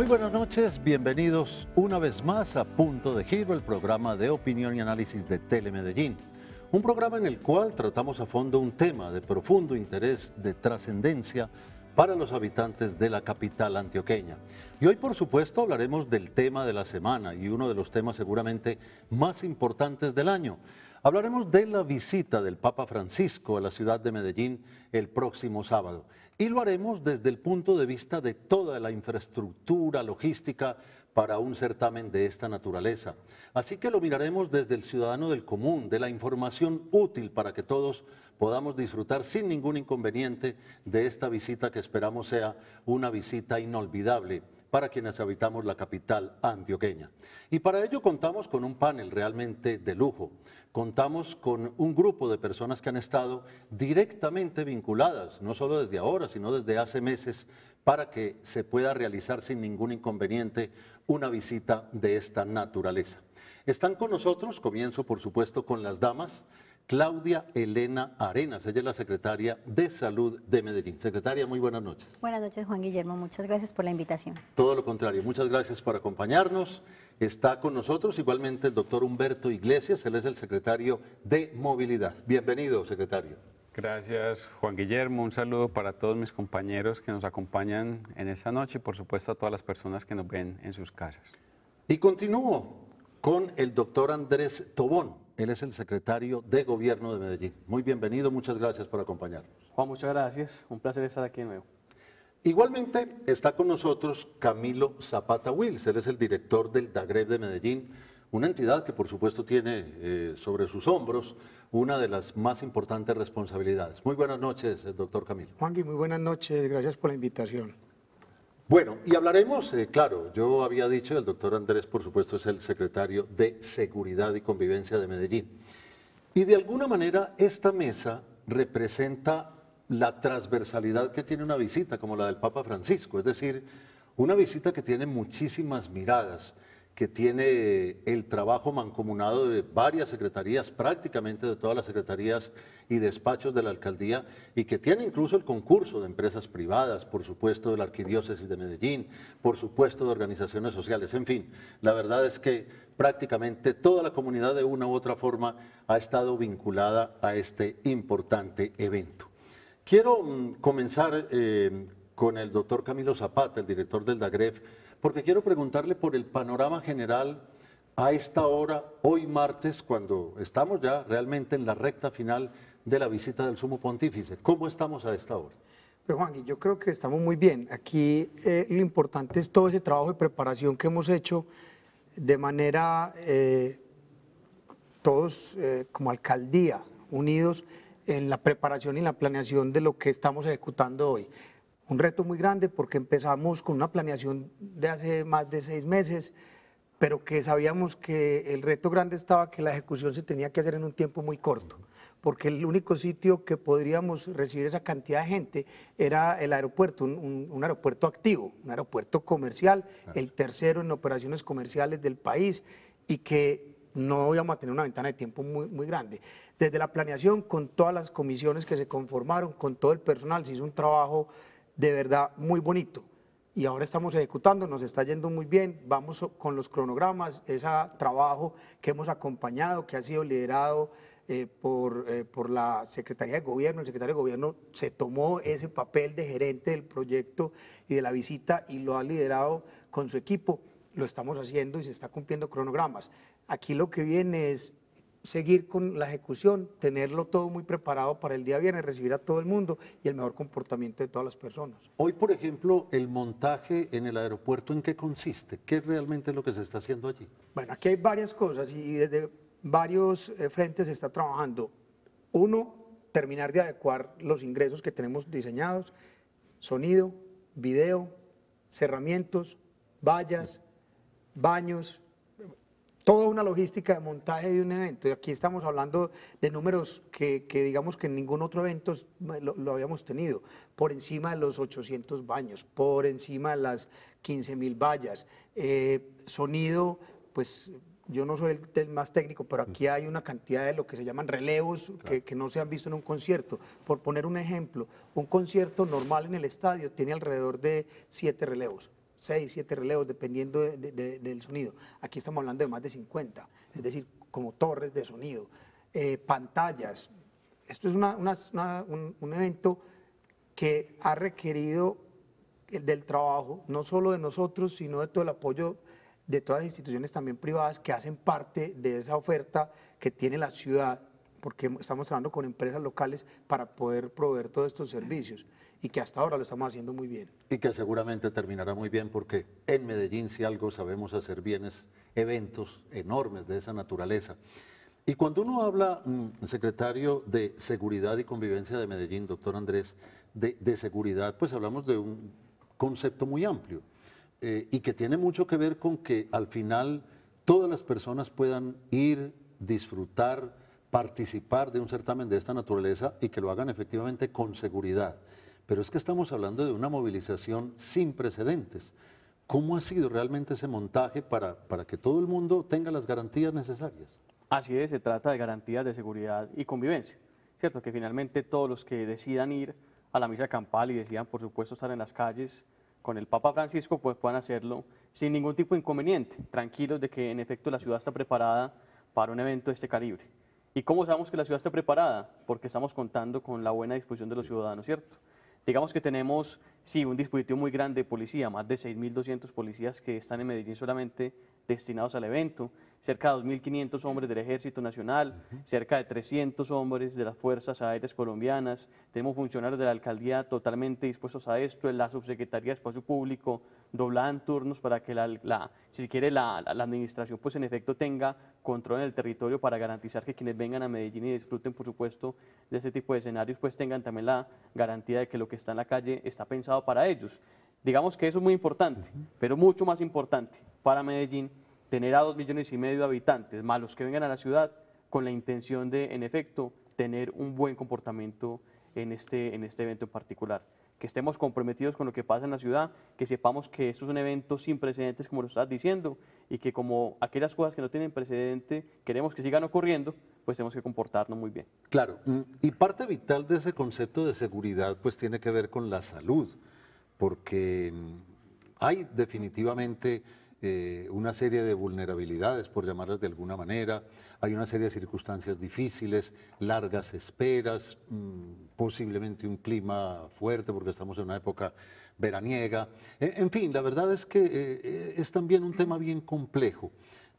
Muy buenas noches, bienvenidos una vez más a Punto de Giro, el programa de opinión y análisis de Telemedellín. Un programa en el cual tratamos a fondo un tema de profundo interés, de trascendencia para los habitantes de la capital antioqueña. Y hoy, por supuesto, hablaremos del tema de la semana y uno de los temas seguramente más importantes del año. Hablaremos de la visita del Papa Francisco a la ciudad de Medellín el próximo sábado. Y lo haremos desde el punto de vista de toda la infraestructura logística para un certamen de esta naturaleza. Así que lo miraremos desde el ciudadano del común, de la información útil para que todos podamos disfrutar sin ningún inconveniente de esta visita que esperamos sea una visita inolvidable para quienes habitamos la capital antioqueña. Y para ello contamos con un panel realmente de lujo. Contamos con un grupo de personas que han estado directamente vinculadas, no solo desde ahora, sino desde hace meses, para que se pueda realizar sin ningún inconveniente una visita de esta naturaleza. Están con nosotros, comienzo por supuesto con las damas, Claudia Elena Arenas. Ella es la secretaria de Salud de Medellín. Secretaria, muy buenas noches. Buenas noches, Juan Guillermo. Muchas gracias por la invitación. Todo lo contrario. Muchas gracias por acompañarnos. Está con nosotros igualmente el doctor Humberto Iglesias. Él es el secretario de Movilidad. Bienvenido, secretario. Gracias, Juan Guillermo. Un saludo para todos mis compañeros que nos acompañan en esta noche y, por supuesto, a todas las personas que nos ven en sus casas. Y continúo con el doctor Andrés Tobón. Él es el secretario de Gobierno de Medellín. Muy bienvenido, muchas gracias por acompañarnos. Juan, muchas gracias. Un placer estar aquí de nuevo. Igualmente está con nosotros Camilo Zapata Wills, él es el director del DAGREB de Medellín, una entidad que por supuesto tiene eh, sobre sus hombros una de las más importantes responsabilidades. Muy buenas noches, doctor Camilo. Juan, muy buenas noches, gracias por la invitación. Bueno, y hablaremos, eh, claro, yo había dicho, el doctor Andrés, por supuesto, es el secretario de Seguridad y Convivencia de Medellín. Y de alguna manera esta mesa representa la transversalidad que tiene una visita como la del Papa Francisco, es decir, una visita que tiene muchísimas miradas que tiene el trabajo mancomunado de varias secretarías, prácticamente de todas las secretarías y despachos de la alcaldía, y que tiene incluso el concurso de empresas privadas, por supuesto de la Arquidiócesis de Medellín, por supuesto de organizaciones sociales, en fin, la verdad es que prácticamente toda la comunidad de una u otra forma ha estado vinculada a este importante evento. Quiero mm, comenzar eh, con el doctor Camilo Zapata, el director del DAGREF, porque quiero preguntarle por el panorama general a esta hora, hoy martes, cuando estamos ya realmente en la recta final de la visita del sumo pontífice. ¿Cómo estamos a esta hora? Pues Juan, yo creo que estamos muy bien. Aquí eh, lo importante es todo ese trabajo de preparación que hemos hecho de manera, eh, todos eh, como alcaldía, unidos en la preparación y la planeación de lo que estamos ejecutando hoy un reto muy grande porque empezamos con una planeación de hace más de seis meses, pero que sabíamos que el reto grande estaba que la ejecución se tenía que hacer en un tiempo muy corto, porque el único sitio que podríamos recibir esa cantidad de gente era el aeropuerto, un, aeropuerto activo, un aeropuerto comercial, el tercero en operaciones comerciales del país y que no íbamos a tener una ventana de tiempo muy, muy grande. Desde la planeación, con todas las comisiones que se conformaron, con todo el personal, se hizo un trabajo de verdad muy bonito. Y ahora estamos ejecutando, nos está yendo muy bien, vamos con los cronogramas, ese trabajo que hemos acompañado, que ha sido liderado eh, por, eh, por, la Secretaría de Gobierno. El secretario de Gobierno se tomó ese papel de gerente del proyecto y de la visita y lo ha liderado con su equipo. Lo estamos haciendo y se está cumpliendo cronogramas. Aquí lo que viene es seguir con la ejecución, tenerlo todo muy preparado para el día viernes, recibir a todo el mundo y el mejor comportamiento de todas las personas. Hoy, por ejemplo, el montaje en el aeropuerto, ¿en qué consiste? ¿Qué realmente es lo que se está haciendo allí? Bueno, aquí hay varias cosas y desde varios eh, frentes se está trabajando. Uno, terminar de adecuar los ingresos que tenemos diseñados, sonido, video, cerramientos, vallas, baños, toda una logística de montaje de un evento. Y aquí estamos hablando de números que, digamos que en ningún otro evento lo, habíamos tenido. Por encima de los 800 baños, por encima de las 15 mil vallas. Eh, sonido, pues yo no soy el más técnico, pero aquí hay una cantidad de lo que se llaman relevos que, que, no se han visto en un concierto. Por poner un ejemplo, un concierto normal en el estadio tiene alrededor de siete relevos. 6, siete relevos, dependiendo del sonido. Aquí estamos hablando de más de 50, es decir, como torres de sonido, eh, pantallas. Esto es un, un, evento que ha requerido del trabajo, no solo de nosotros, sino de todo el apoyo de todas las instituciones también privadas que hacen parte de esa oferta que tiene la ciudad porque estamos trabajando con empresas locales para poder proveer todos estos servicios y que hasta ahora lo estamos haciendo muy bien. Y que seguramente terminará muy bien porque en Medellín si algo sabemos hacer bien es eventos enormes de esa naturaleza. Y cuando uno habla, mm, secretario, de seguridad y convivencia de Medellín, doctor Andrés, de, seguridad, pues hablamos de un concepto muy amplio eh, y que tiene mucho que ver con que al final todas las personas puedan ir, disfrutar, participar de un certamen de esta naturaleza y que lo hagan efectivamente con seguridad. Pero es que estamos hablando de una movilización sin precedentes. ¿Cómo ha sido realmente ese montaje para, para que todo el mundo tenga las garantías necesarias? Así es, se trata de garantías de seguridad y convivencia. Cierto que finalmente todos los que decidan ir a la misa campal y decidan, por supuesto, estar en las calles con el Papa Francisco, pues puedan hacerlo sin ningún tipo de inconveniente, tranquilos de que en efecto la ciudad está preparada para un evento de este calibre. ¿Y cómo sabemos que la ciudad está preparada? Porque estamos contando con la buena disposición de los ciudadanos, ¿cierto? Digamos que tenemos, sí, un dispositivo muy grande de policía, más de 6.200 policías que están en Medellín solamente destinados al evento, cerca de 2.500 hombres del Ejército Nacional, cerca de 300 hombres de las Fuerzas Aéreas Colombianas, tenemos funcionarios de la alcaldía totalmente dispuestos a esto, en la Subsecretaría de Espacio Público, en turnos para que la, si quiere la, administración pues en efecto tenga control en el territorio para garantizar que quienes vengan a Medellín y disfruten por supuesto de este tipo de escenarios pues tengan también la garantía de que lo que está en la calle está pensado para ellos. Digamos que eso es muy importante, pero mucho más importante para Medellín tener a dos millones y medio de habitantes, más los que vengan a la ciudad, con la intención de, en efecto, tener un buen comportamiento en este, en este evento en particular que estemos comprometidos con lo que pasa en la ciudad, que sepamos que esto es un evento sin precedentes, como lo estás diciendo, y que como aquellas cosas que no tienen precedente queremos que sigan ocurriendo, pues tenemos que comportarnos muy bien. Claro, mm, y parte vital de ese concepto de seguridad pues tiene que ver con la salud, porque mm, hay definitivamente eh, una serie de vulnerabilidades, por llamarlas de alguna manera, hay una serie de circunstancias difíciles, largas esperas, mm, posiblemente un clima fuerte porque estamos en una época veraniega. En, fin, la verdad es que eh, es también un tema bien complejo.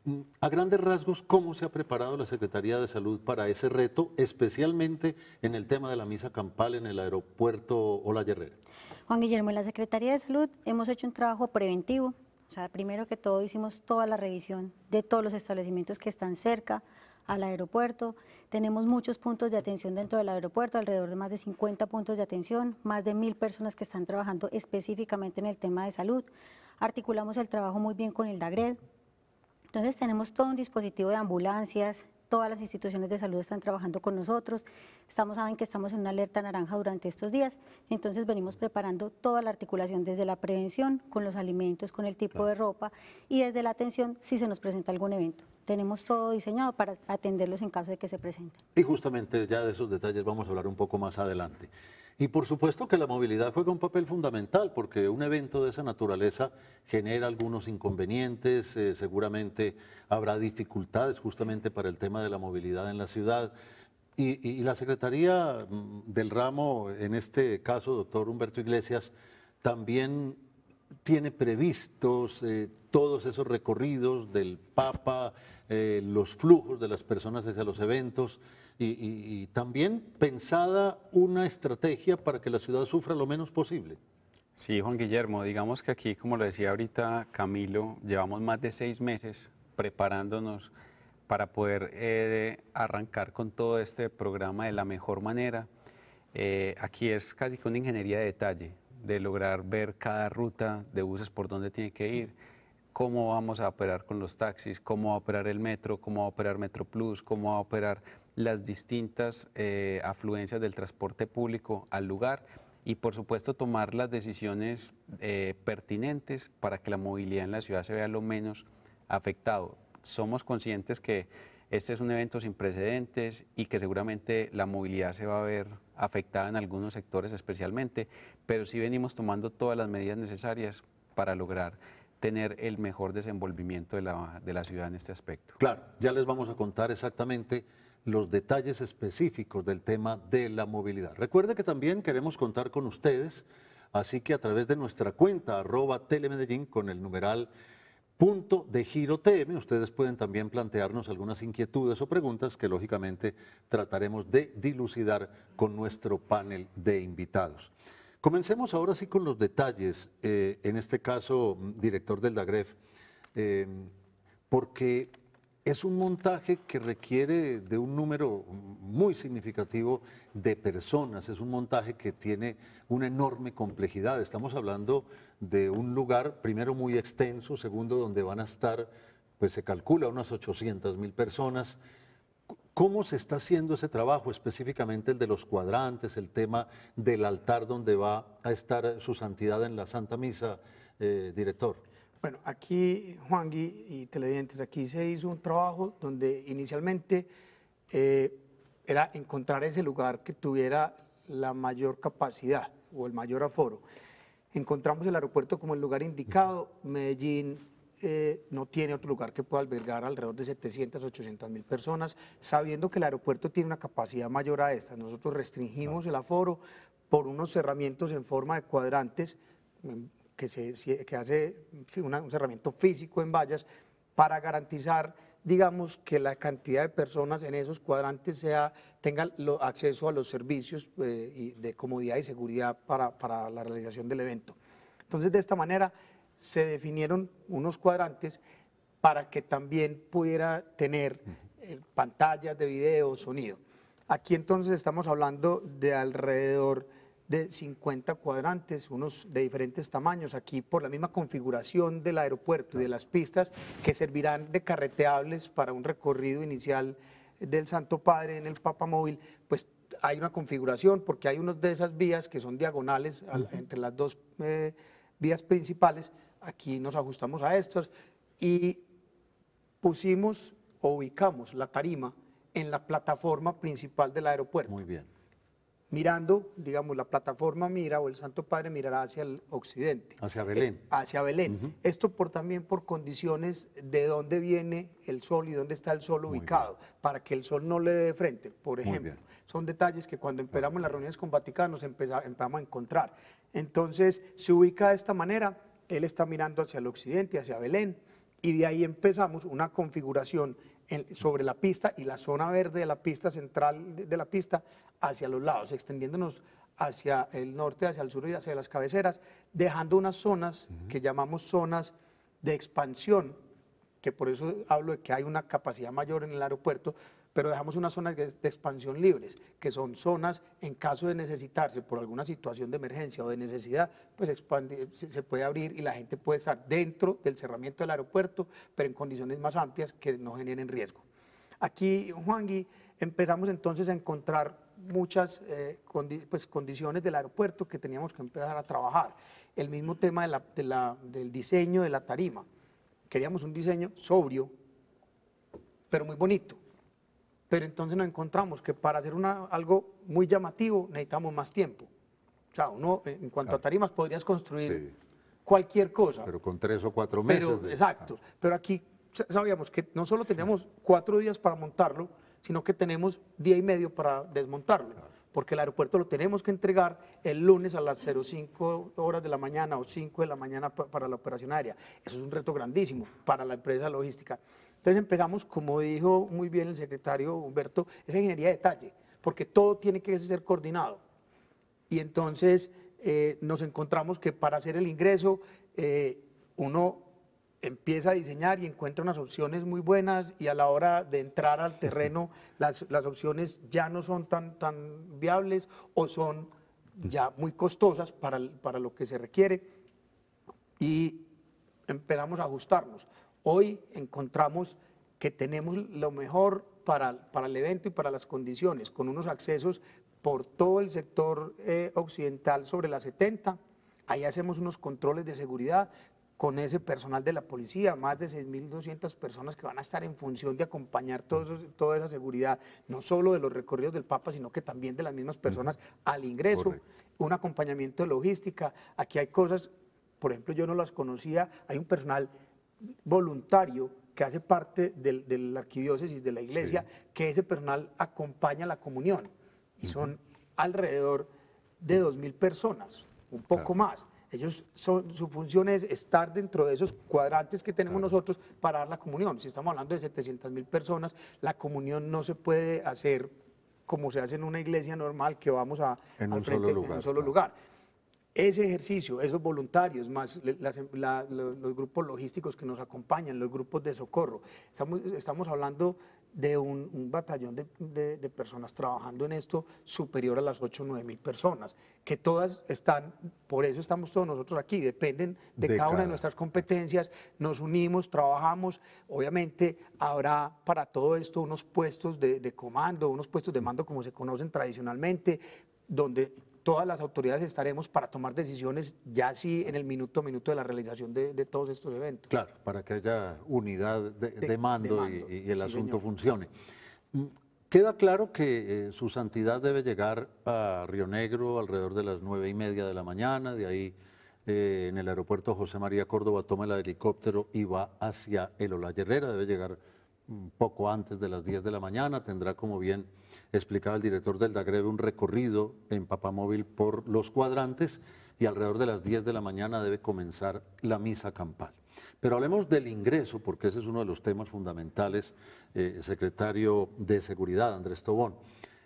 Mm, a grandes rasgos, ¿cómo se ha preparado la Secretaría de Salud para ese reto, especialmente en el tema de la misa campal en el aeropuerto Ola Herrera? Juan Guillermo, en la Secretaría de Salud hemos hecho un trabajo preventivo o sea, primero que todo hicimos toda la revisión de todos los establecimientos que están cerca al aeropuerto. Tenemos muchos puntos de atención dentro del aeropuerto, alrededor de más de 50 puntos de atención, más de mil personas que están trabajando específicamente en el tema de salud. Articulamos el trabajo muy bien con el DAGRED. Entonces tenemos todo un dispositivo de ambulancias, todas las instituciones de salud están trabajando con nosotros, estamos, saben que estamos en una alerta naranja durante estos días, entonces venimos preparando toda la articulación desde la prevención, con los alimentos, con el tipo de ropa y desde la atención si se nos presenta algún evento. Tenemos todo diseñado para atenderlos en caso de que se presenten. Y justamente ya de esos detalles vamos a hablar un poco más adelante. Y por supuesto que la movilidad juega un papel fundamental porque un evento de esa naturaleza genera algunos inconvenientes, eh, seguramente habrá dificultades justamente para el tema de la movilidad en la ciudad. Y, la Secretaría mm, del Ramo, en este caso, doctor Humberto Iglesias, también tiene previstos eh, todos esos recorridos del Papa, eh, los flujos de las personas hacia los eventos y, también pensada una estrategia para que la ciudad sufra lo menos posible. Sí, Juan Guillermo, digamos que aquí, como lo decía ahorita Camilo, llevamos más de seis meses preparándonos para poder eh, arrancar con todo este programa de la mejor manera. Eh, aquí es casi que una ingeniería de detalle, de lograr ver cada ruta de buses por dónde tiene que ir, cómo vamos a operar con los taxis, cómo va a operar el metro, cómo va a operar Metro Plus, cómo va a operar las distintas eh, afluencias del transporte público al lugar y por supuesto tomar las decisiones eh, pertinentes para que la movilidad en la ciudad se vea lo menos afectado. Somos conscientes que este es un evento sin precedentes y que seguramente la movilidad se va a ver afectada en algunos sectores especialmente, pero sí venimos tomando todas las medidas necesarias para lograr tener el mejor desenvolvimiento de la, de la ciudad en este aspecto. Claro, ya les vamos a contar exactamente los detalles específicos del tema de la movilidad. Recuerde que también queremos contar con ustedes, así que a través de nuestra cuenta arroba telemedellín con el numeral punto de giro TM, ustedes pueden también plantearnos algunas inquietudes o preguntas que lógicamente trataremos de dilucidar con nuestro panel de invitados. Comencemos ahora sí con los detalles, eh, en este caso, director del DAGREF, eh, porque es un montaje que requiere de un número muy significativo de personas, es un montaje que tiene una enorme complejidad. Estamos hablando de un lugar, primero muy extenso, segundo donde van a estar, pues se calcula unas 800 mil personas. ¿Cómo se está haciendo ese trabajo, específicamente el de los cuadrantes, el tema del altar donde va a estar su santidad en la Santa Misa, eh, director? Bueno, aquí, Juan Gui y televidentes, aquí se hizo un trabajo donde inicialmente eh, era encontrar ese lugar que tuviera la mayor capacidad o el mayor aforo. Encontramos el aeropuerto como el lugar indicado. Medellín eh, no tiene otro lugar que pueda albergar alrededor de 700, 800 mil personas, sabiendo que el aeropuerto tiene una capacidad mayor a esta. Nosotros restringimos el aforo por unos cerramientos en forma de cuadrantes, que, hace un cerramiento físico en vallas para garantizar, digamos, que la cantidad de personas en esos cuadrantes sea, tengan acceso a los servicios eh, de comodidad y seguridad para, la realización del evento. Entonces, de esta manera se definieron unos cuadrantes para que también pudiera tener eh, pantallas de video, sonido. Aquí entonces estamos hablando de alrededor de 50 cuadrantes, unos de diferentes tamaños, aquí por la misma configuración del aeropuerto y de las pistas que servirán de carreteables para un recorrido inicial del Santo Padre en el Papa móvil, pues hay una configuración porque hay unos de esas vías que son diagonales entre las dos eh, vías principales, aquí nos ajustamos a estos y pusimos o ubicamos la tarima en la plataforma principal del aeropuerto. Muy bien mirando, digamos, la plataforma mira o el Santo Padre mirará hacia el occidente. Hacia Belén. Eh, hacia Belén. Esto por, también por condiciones de dónde viene el sol y dónde está el sol ubicado, para que el sol no le dé de frente, por ejemplo. Son detalles que cuando empezamos las reuniones con Vaticano empezamos a encontrar. Entonces, se ubica de esta manera, él está mirando hacia el occidente, hacia Belén, y de ahí empezamos una configuración sobre la pista y la zona verde de la pista central de, la pista hacia los lados, extendiéndonos hacia el norte, hacia el sur y hacia las cabeceras, dejando unas zonas que llamamos zonas de expansión que por eso hablo de que hay una capacidad mayor en el aeropuerto, pero dejamos unas zonas de, expansión libres, que son zonas en caso de necesitarse por alguna situación de emergencia o de necesidad, pues se puede abrir y la gente puede estar dentro del cerramiento del aeropuerto, pero en condiciones más amplias que no generen riesgo. Aquí, Juan Gui, empezamos entonces a encontrar muchas eh, pues, condiciones del aeropuerto que teníamos que empezar a trabajar. El mismo tema de del diseño de la tarima Queríamos un diseño sobrio, pero muy bonito. Pero entonces nos encontramos que para hacer una, algo muy llamativo necesitamos más tiempo. O sea, eh, en cuanto a tarimas, podrías construir cualquier cosa. Pero con tres o cuatro meses. Pero, Exacto. Ah. Pero aquí sabíamos que no solo tenemos cuatro días para montarlo, sino que tenemos día y medio para desmontarlo porque el aeropuerto lo tenemos que entregar el lunes a las 05 horas de la mañana o 5 de la mañana para la operación aérea. Eso es un reto grandísimo para la empresa logística. Entonces empezamos, como dijo muy bien el secretario Humberto, esa ingeniería de detalle, porque todo tiene que ser coordinado. Y entonces eh, nos encontramos que para hacer el ingreso, eh, uno empieza a diseñar y encuentra unas opciones muy buenas y a la hora de entrar al terreno las, opciones ya no son tan, tan viables o son ya muy costosas para, lo que se requiere y empezamos a ajustarnos. Hoy encontramos que tenemos lo mejor para, para el evento y para las condiciones, con unos accesos por todo el sector eh, occidental sobre la 70, Ahí hacemos unos controles de seguridad con ese personal de la policía, más de 6.200 personas que van a estar en función de acompañar todo toda esa seguridad, no solo de los recorridos del Papa, sino que también de las mismas personas al ingreso, un acompañamiento de logística. Aquí hay cosas, por ejemplo, yo no las conocía, hay un personal voluntario que hace parte del, de la arquidiócesis, de la iglesia, que ese personal acompaña la comunión y son alrededor de 2.000 personas, un poco más ellos son, su función es estar dentro de esos cuadrantes que tenemos nosotros para dar la comunión. Si estamos hablando de 700 mil personas, la comunión no se puede hacer como se hace en una iglesia normal que vamos a, en un solo lugar, lugar ese ejercicio, esos voluntarios, más los grupos logísticos que nos acompañan, los grupos de socorro. Estamos, estamos hablando de un, batallón de, personas trabajando en esto superior a las 8 o 9 mil personas, que todas están, por eso estamos todos nosotros aquí, dependen de, cada, una de nuestras competencias, nos unimos, trabajamos, obviamente habrá para todo esto unos puestos de, de comando, unos puestos de mando como se conocen tradicionalmente, donde todas las autoridades estaremos para tomar decisiones ya sí en el minuto a minuto de la realización de, todos estos eventos. Claro, para que haya unidad de, mando, y, el asunto funcione. Mm, queda claro que eh, su santidad debe llegar a Río Negro alrededor de las nueve y media de la mañana, de ahí eh, en el aeropuerto José María Córdoba toma el helicóptero y va hacia el Ola Herrera, debe llegar poco antes de las 10 de la mañana. Tendrá, como bien explicaba el director del DAGREVE, un recorrido en Papamóvil por los cuadrantes y alrededor de las 10 de la mañana debe comenzar la misa campal. Pero hablemos del ingreso, porque ese es uno de los temas fundamentales, eh, secretario de Seguridad, Andrés Tobón.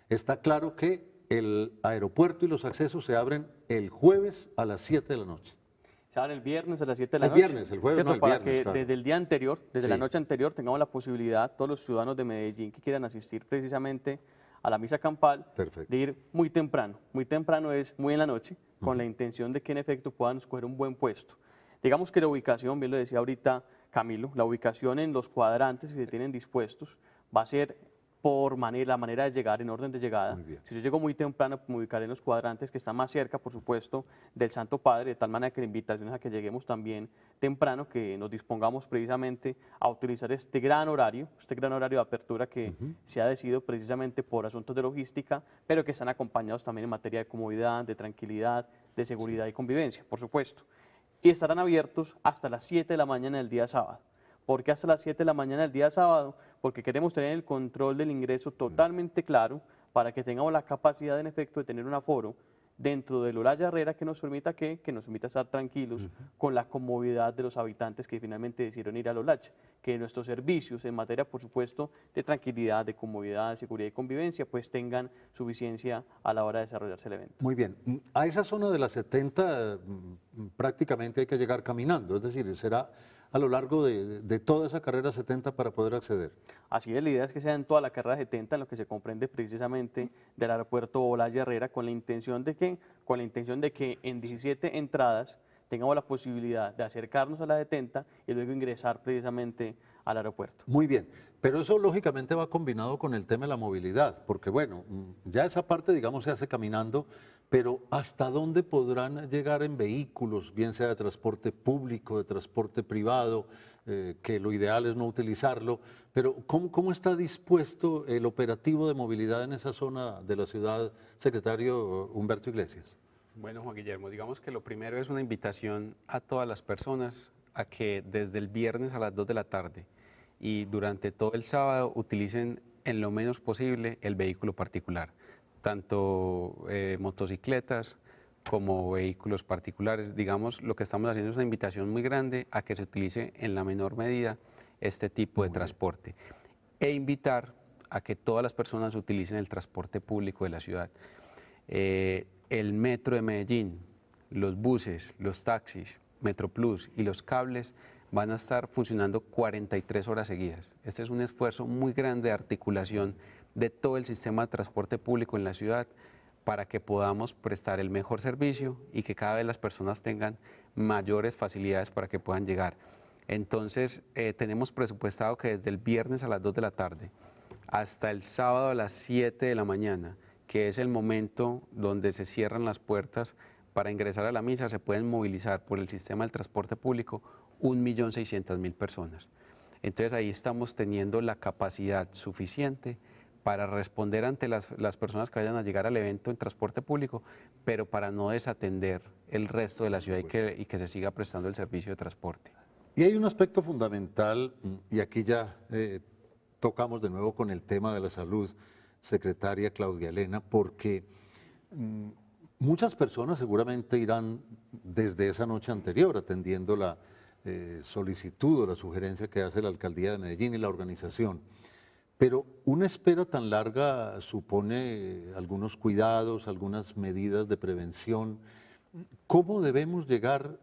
Está claro que el aeropuerto y los accesos se abren el jueves a las 7 de la noche el viernes a las 7 de la noche. El viernes, el jueves, Para que desde el día anterior, desde la noche anterior, tengamos la posibilidad, todos los ciudadanos de Medellín que quieran asistir precisamente a la misa campal, de ir muy temprano. Muy temprano es muy en la noche, con la intención de que en efecto puedan escoger un buen puesto. Digamos que la ubicación, bien lo decía ahorita Camilo, la ubicación en los cuadrantes que se tienen dispuestos va a ser por la manera de llegar, en orden de llegada. Si yo llego muy temprano, me ubicaré en los cuadrantes que están más cerca, por supuesto, del Santo Padre, de tal manera que la invitación es a que lleguemos también temprano, que nos dispongamos precisamente a utilizar este gran horario, este gran horario de apertura que se ha decidido precisamente por asuntos de logística, pero que están acompañados también en materia de comodidad, de tranquilidad, de seguridad y convivencia, por supuesto. Y estarán abiertos hasta las 7 de la mañana del día sábado, porque hasta las 7 de la mañana del día sábado porque queremos tener el control del ingreso mm. totalmente claro para que tengamos la capacidad, en efecto, de tener un aforo dentro de Olaya Herrera que nos permita que, que nos permita estar tranquilos con la comodidad de los habitantes que finalmente decidieron ir a Olaya, que nuestros servicios en materia, por supuesto, de tranquilidad, de comodidad, de seguridad y convivencia, pues tengan suficiencia a la hora de desarrollarse el evento. Muy bien, a esa zona de las 70 mm, prácticamente hay que llegar caminando, es decir, será a lo largo de, toda esa carrera 70 para poder acceder. Así es, la idea es que sea en toda la carrera 70, en lo que se comprende precisamente del aeropuerto Olaya Herrera, con la intención de que, con la intención de que en 17 entradas tengamos la posibilidad de acercarnos a la 70 y luego ingresar precisamente al aeropuerto. Muy bien, pero eso lógicamente va combinado con el tema de la movilidad, porque bueno, mm, ya esa parte digamos se hace caminando, pero ¿hasta dónde podrán llegar en vehículos, bien sea de transporte público, de transporte privado, eh, que lo ideal es no utilizarlo? Pero ¿cómo, ¿cómo, está dispuesto el operativo de movilidad en esa zona de la ciudad, secretario Humberto Iglesias? Bueno, Juan Guillermo, digamos que lo primero es una invitación a todas las personas a que desde el viernes a las 2 de la tarde y durante todo el sábado utilicen en lo menos posible el vehículo particular tanto eh, motocicletas como vehículos particulares. Digamos, lo que estamos haciendo es una invitación muy grande a que se utilice en la menor medida este tipo de transporte e invitar a que todas las personas utilicen el transporte público de la ciudad. Eh, el metro de Medellín, los buses, los taxis, Metroplus y los cables van a estar funcionando 43 horas seguidas. Este es un esfuerzo muy grande de articulación de todo el sistema de transporte público en la ciudad para que podamos prestar el mejor servicio y que cada vez las personas tengan mayores facilidades para que puedan llegar. Entonces, eh, tenemos presupuestado que desde el viernes a las 2 de la tarde hasta el sábado a las 7 de la mañana, que es el momento donde se cierran las puertas para ingresar a la misa, se pueden movilizar por el sistema de transporte público 1.600.000 personas. Entonces ahí estamos teniendo la capacidad suficiente para responder ante las, personas que vayan a llegar al evento en transporte público, pero para no desatender el resto de la ciudad y que, y que se siga prestando el servicio de transporte. Y hay un aspecto fundamental, mm, y aquí ya eh, tocamos de nuevo con el tema de la salud, secretaria Claudia Elena, porque mm, muchas personas seguramente irán desde esa noche anterior atendiendo la eh, solicitud o la sugerencia que hace la alcaldía de Medellín y la organización pero una espera tan larga supone algunos cuidados, algunas medidas de prevención. ¿Cómo debemos llegar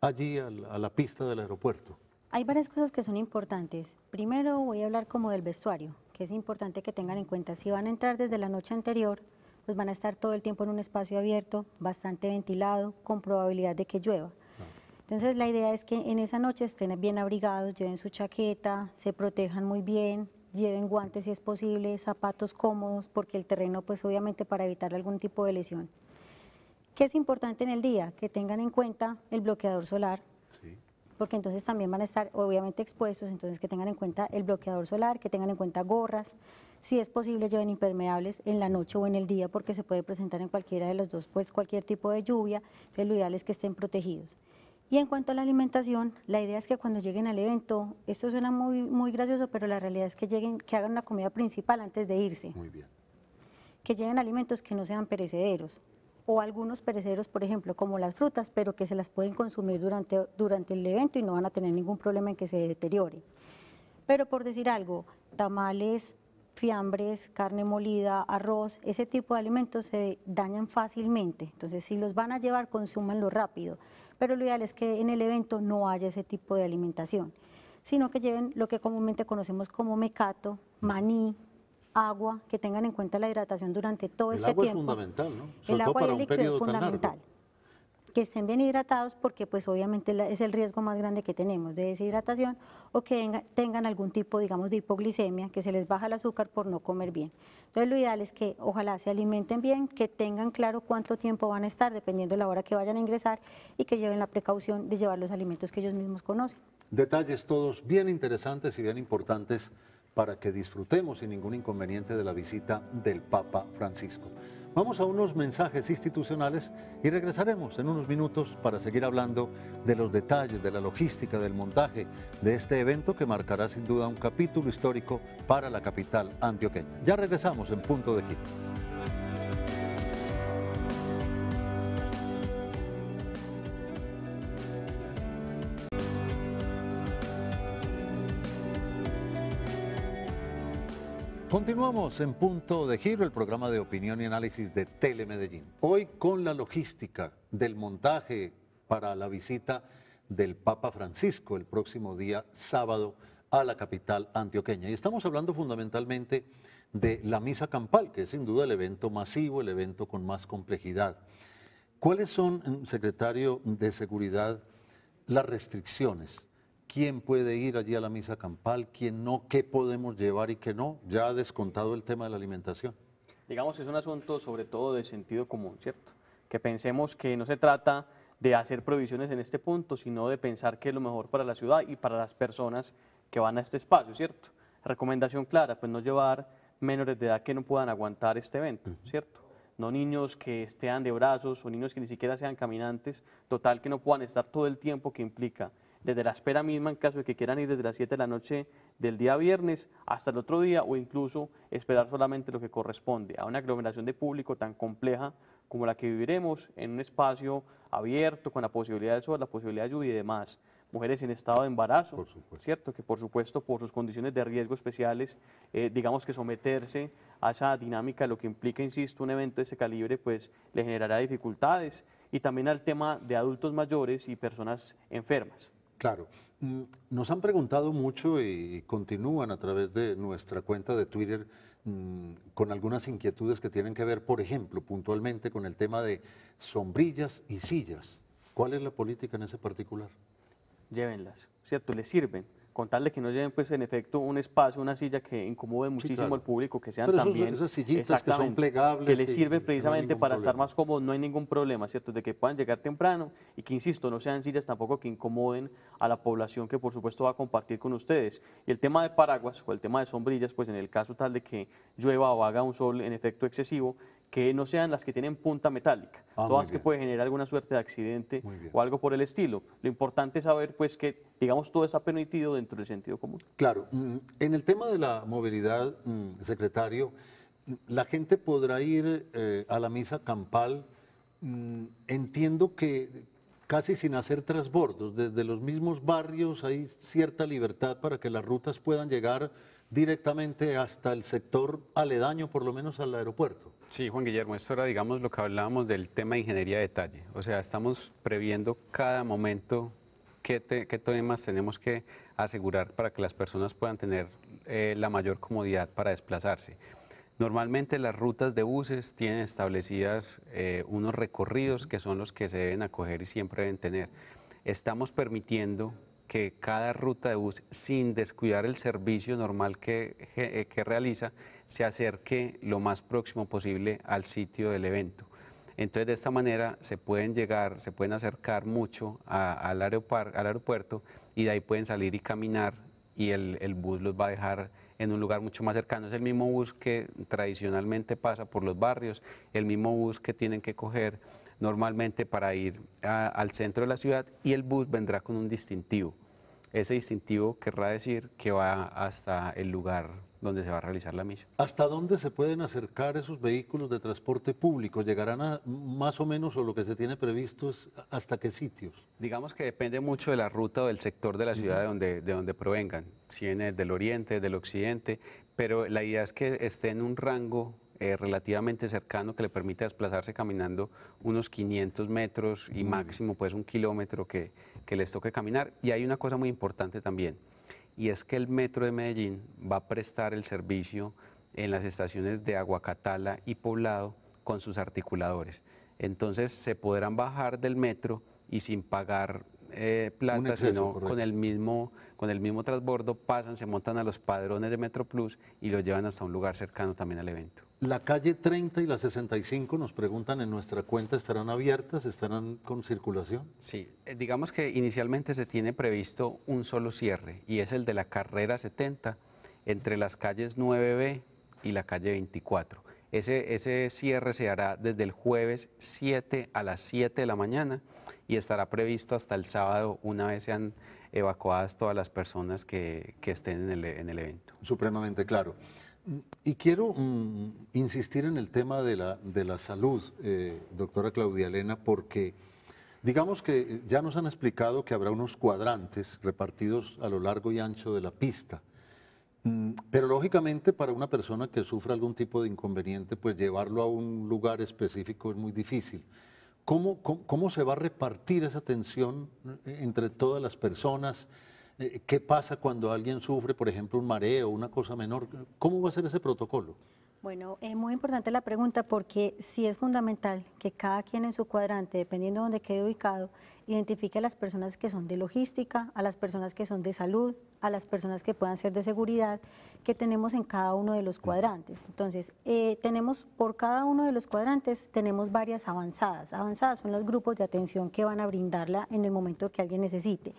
allí a la, pista del aeropuerto? Hay varias cosas que son importantes. Primero voy a hablar como del vestuario, que es importante que tengan en cuenta. Si van a entrar desde la noche anterior, pues van a estar todo el tiempo en un espacio abierto, bastante ventilado, con probabilidad de que llueva. Entonces la idea es que en esa noche estén bien abrigados, lleven su chaqueta, se protejan muy bien, lleven guantes si es posible, zapatos cómodos, porque el terreno pues obviamente para evitar algún tipo de lesión. ¿Qué es importante en el día? Que tengan en cuenta el bloqueador solar, porque entonces también van a estar obviamente expuestos, entonces que tengan en cuenta el bloqueador solar, que tengan en cuenta gorras, si es posible lleven impermeables en la noche o en el día, porque se puede presentar en cualquiera de los dos, pues cualquier tipo de lluvia, entonces lo ideal es que estén protegidos. Y en cuanto a la alimentación, la idea es que cuando lleguen al evento, esto suena muy, muy gracioso, pero la realidad es que lleguen, que hagan una comida principal antes de irse. Muy bien. Que lleven alimentos que no sean perecederos o algunos perecederos, por ejemplo, como las frutas, pero que se las pueden consumir durante, durante el evento y no van a tener ningún problema en que se deteriore. Pero por decir algo, tamales, fiambres, carne molida, arroz, ese tipo de alimentos se dañan fácilmente. Entonces, si los van a llevar, consúmanlo rápido pero lo ideal es que en el evento no haya ese tipo de alimentación, sino que lleven lo que comúnmente conocemos como mecato, maní, agua, que tengan en cuenta la hidratación durante todo este tiempo. El agua es fundamental, ¿no? el agua y el líquido es fundamental que estén bien hidratados porque pues obviamente es el riesgo más grande que tenemos de deshidratación o que tengan algún tipo, digamos, de hipoglicemia, que se les baja el azúcar por no comer bien. Entonces lo ideal es que ojalá se alimenten bien, que tengan claro cuánto tiempo van a estar dependiendo de la hora que vayan a ingresar y que lleven la precaución de llevar los alimentos que ellos mismos conocen. Detalles todos bien interesantes y bien importantes para que disfrutemos sin ningún inconveniente de la visita del Papa Francisco. Vamos a unos mensajes institucionales y regresaremos en unos minutos para seguir hablando de los detalles, de la logística, del montaje de este evento que marcará sin duda un capítulo histórico para la capital antioqueña. Ya regresamos en Punto de Giro. Continuamos en Punto de Giro, el programa de opinión y análisis de Telemedellín. Hoy con la logística del montaje para la visita del Papa Francisco el próximo día sábado a la capital antioqueña. Y estamos hablando fundamentalmente de la misa campal, que es sin duda el evento masivo, el evento con más complejidad. ¿Cuáles son, secretario de Seguridad, las restricciones quién puede ir allí a la misa campal, quién no, qué podemos llevar y qué no, ya ha descontado el tema de la alimentación. Digamos que es un asunto sobre todo de sentido común, ¿cierto? Que pensemos que no se trata de hacer provisiones en este punto, sino de pensar que es lo mejor para la ciudad y para las personas que van a este espacio, ¿cierto? Recomendación clara, pues no llevar menores de edad que no puedan aguantar este evento, ¿cierto? no niños que estén de brazos o niños que ni siquiera sean caminantes, total que no puedan estar todo el tiempo que implica desde la espera misma en caso de que quieran ir desde las 7 de la noche del día viernes hasta el otro día o incluso esperar solamente lo que corresponde a una aglomeración de público tan compleja como la que viviremos en un espacio abierto con la posibilidad de sol, la posibilidad de lluvia y demás. Mujeres en estado de embarazo, ¿cierto? Que por supuesto por sus condiciones de riesgo especiales, eh, digamos que someterse a esa dinámica, lo que implica, insisto, un evento de ese calibre, pues le generará dificultades y también al tema de adultos mayores y personas enfermas. Claro. Mm, nos han preguntado mucho y continúan a través de nuestra cuenta de Twitter mm, con algunas inquietudes que tienen que ver, por ejemplo, puntualmente con el tema de sombrillas y sillas. ¿Cuál es la política en ese particular? Llévenlas, ¿cierto? Les sirven con tal de que no lleven pues en efecto un espacio, una silla que incomode muchísimo al público, que sean también esas sillitas que son plegables, que les sirven precisamente para estar más cómodos, no hay ningún problema, ¿cierto? De que puedan llegar temprano y que insisto, no sean sillas tampoco que incomoden a la población que por supuesto va a compartir con ustedes. Y el tema de paraguas o el tema de sombrillas, pues en el caso tal de que llueva o haga un sol en efecto excesivo, que no sean las que tienen punta metálica, ah, todas que pueden generar alguna suerte de accidente o algo por el estilo. Lo importante es saber pues que, digamos, todo está permitido dentro del sentido común. Claro, mm, en el tema de la movilidad, mm, secretario, mm, la gente podrá ir eh, a la misa campal, entiendo que casi sin hacer trasbordos, desde los mismos barrios hay cierta libertad para que las rutas puedan llegar directamente hasta el sector aledaño, por lo menos al aeropuerto. Sí, Juan Guillermo, esto era, digamos, lo que hablábamos del tema de ingeniería de detalle. O sea, estamos previendo cada momento qué, temas tenemos que asegurar para que las personas puedan tener eh, la mayor comodidad para desplazarse. Normalmente las rutas de buses tienen establecidas eh, unos recorridos que son los que se deben acoger y siempre deben tener. Estamos permitiendo que cada ruta de bus, sin descuidar el servicio normal eh, que, realiza, se acerque lo más próximo posible al sitio del evento. Entonces, de esta manera se pueden llegar, se pueden acercar mucho al, al, aeropuerto y de ahí pueden salir y caminar y el, bus los va a dejar en un lugar mucho más cercano. Es el mismo bus que tradicionalmente pasa por los barrios, el mismo bus que tienen que coger normalmente para ir al centro de la ciudad y el bus vendrá con un distintivo ese distintivo querrá decir que va hasta el lugar donde se va a realizar la misa. ¿Hasta dónde se pueden acercar esos vehículos de transporte público? ¿Llegarán a más o menos o lo que se tiene previsto es hasta qué sitios? Digamos que depende mucho de la ruta o del sector de la ciudad de, donde, de donde provengan, si viene del oriente, del occidente, pero la idea es que esté en un rango eh, relativamente cercano que le permite desplazarse caminando unos 500 metros y máximo pues un kilómetro que, les toque caminar. Y hay una cosa muy importante también, y es que el Metro de Medellín va a prestar el servicio en las estaciones de Aguacatala y Poblado con sus articuladores. Entonces se podrán bajar del metro y sin pagar eh, plata, sino con el, mismo, con el mismo transbordo, pasan, se montan a los padrones de Metro Plus y los llevan hasta un lugar cercano también al evento. La calle 30 y la 65 nos preguntan en nuestra cuenta, ¿estarán abiertas? ¿Estarán con circulación? Sí, eh, digamos que inicialmente se tiene previsto un solo cierre y es el de la carrera 70 entre las calles 9B y la calle 24. Ese, ese cierre se hará desde el jueves 7 a las 7 de la mañana y estará previsto hasta el sábado una vez sean evacuadas todas las personas que, estén en el, en el evento. Supremamente claro. Y quiero mm, insistir en el tema de la, salud, eh, doctora Claudia Elena, porque digamos que ya nos han explicado que habrá unos cuadrantes repartidos a lo largo y ancho de la pista. Mm, pero lógicamente para una persona que sufra algún tipo de inconveniente, pues llevarlo a un lugar específico es muy difícil. ¿Cómo, cómo se va a repartir esa atención eh, entre todas las personas? Eh, ¿Qué pasa cuando alguien sufre, por ejemplo, un mareo, una cosa menor? ¿Cómo va a ser ese protocolo? Bueno, es muy importante la pregunta porque sí es fundamental que cada quien en su cuadrante, dependiendo de dónde quede ubicado, identifique a las personas que son de logística, a las personas que son de salud, a las personas que puedan ser de seguridad, que tenemos en cada uno de los cuadrantes. Entonces, eh, tenemos por cada uno de los cuadrantes, tenemos varias avanzadas. Avanzadas son los grupos de atención que van a brindarla en el momento que alguien necesite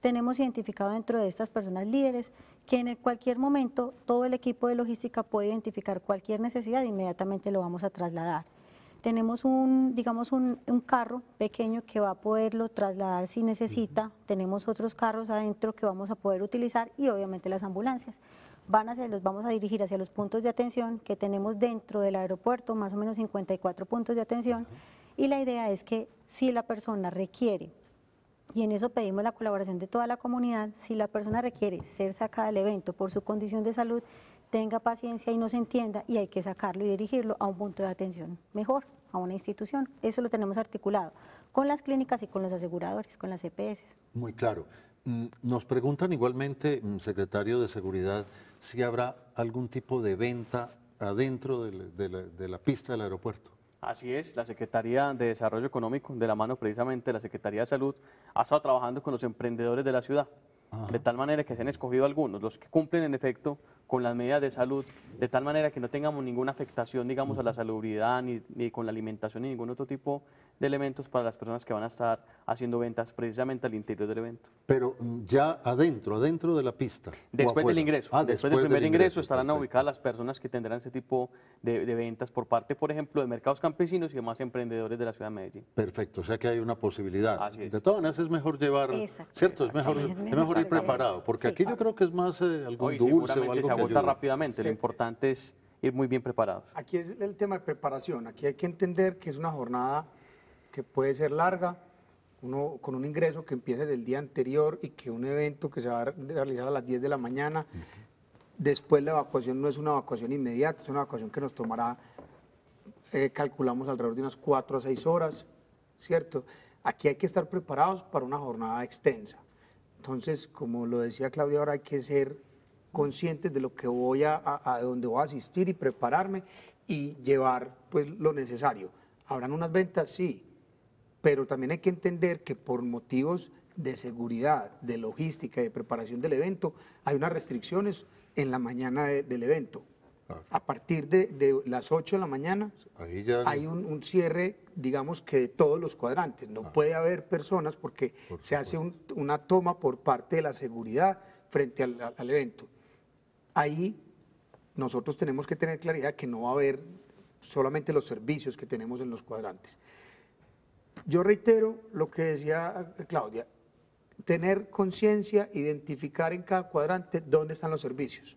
tenemos identificado dentro de estas personas líderes que en cualquier momento todo el equipo de logística puede identificar cualquier necesidad e inmediatamente lo vamos a trasladar. Tenemos un, digamos, un, carro pequeño que va a poderlo trasladar si necesita, tenemos otros carros adentro que vamos a poder utilizar y obviamente las ambulancias. Van los vamos a dirigir hacia los puntos de atención que tenemos dentro del aeropuerto, más o menos 54 puntos de atención, y la idea es que si la persona requiere y en eso pedimos la colaboración de toda la comunidad. Si la persona requiere ser sacada del evento por su condición de salud, tenga paciencia y no se entienda y hay que sacarlo y dirigirlo a un punto de atención mejor, a una institución. Eso lo tenemos articulado con las clínicas y con los aseguradores, con las EPS. Muy claro. Mm, nos preguntan igualmente, mm, secretario de Seguridad, si habrá algún tipo de venta adentro de la pista del aeropuerto. Así es, la Secretaría de Desarrollo Económico, de la mano precisamente de la Secretaría de Salud, ha estado trabajando con los emprendedores de la ciudad, de tal manera que se han escogido algunos, los que cumplen en efecto con las medidas de salud, de tal manera que no tengamos ninguna afectación, digamos, a la salubridad, ni, con la alimentación, ni ningún otro tipo de elementos para las personas que van a estar haciendo ventas precisamente al interior del evento. Pero mm, ya adentro, adentro de la pista. Después del ingreso. Ah, después, del primer ingreso, estarán ubicadas las personas que tendrán ese tipo de, ventas por parte, por ejemplo, de mercados campesinos y demás emprendedores de la ciudad de Medellín. Perfecto, o sea que hay una posibilidad. De todas maneras es mejor llevar, ¿cierto? Es mejor, ir preparado, porque aquí yo creo que es más eh, algo algún dulce o algo se agota rápidamente, lo importante es ir muy bien preparado. Aquí es el tema de preparación, aquí hay que entender que es una jornada que puede ser larga, uno con un ingreso que empiece del día anterior y que un evento que se va a realizar a las 10 de la mañana, después la evacuación no es una evacuación inmediata, es una evacuación que nos tomará, eh, calculamos alrededor de unas 4 a 6 horas, ¿cierto? Aquí hay que estar preparados para una jornada extensa. Entonces, como lo decía Claudia, ahora hay que ser conscientes de lo que voy a, a, voy a asistir y prepararme y llevar pues lo necesario. ¿Habrán unas ventas? Sí pero también hay que entender que por motivos de seguridad, de logística y de preparación del evento, hay unas restricciones en la mañana del evento. Ah. A partir de, las 8 de la mañana hay un, cierre, digamos que de todos los cuadrantes. No ah. puede haber personas porque se hace una toma por parte de la seguridad frente al, al, evento. Ahí nosotros tenemos que tener claridad que no va a haber solamente los servicios que tenemos en los cuadrantes. Yo reitero lo que decía eh, Claudia, tener conciencia, identificar en cada cuadrante dónde están los servicios.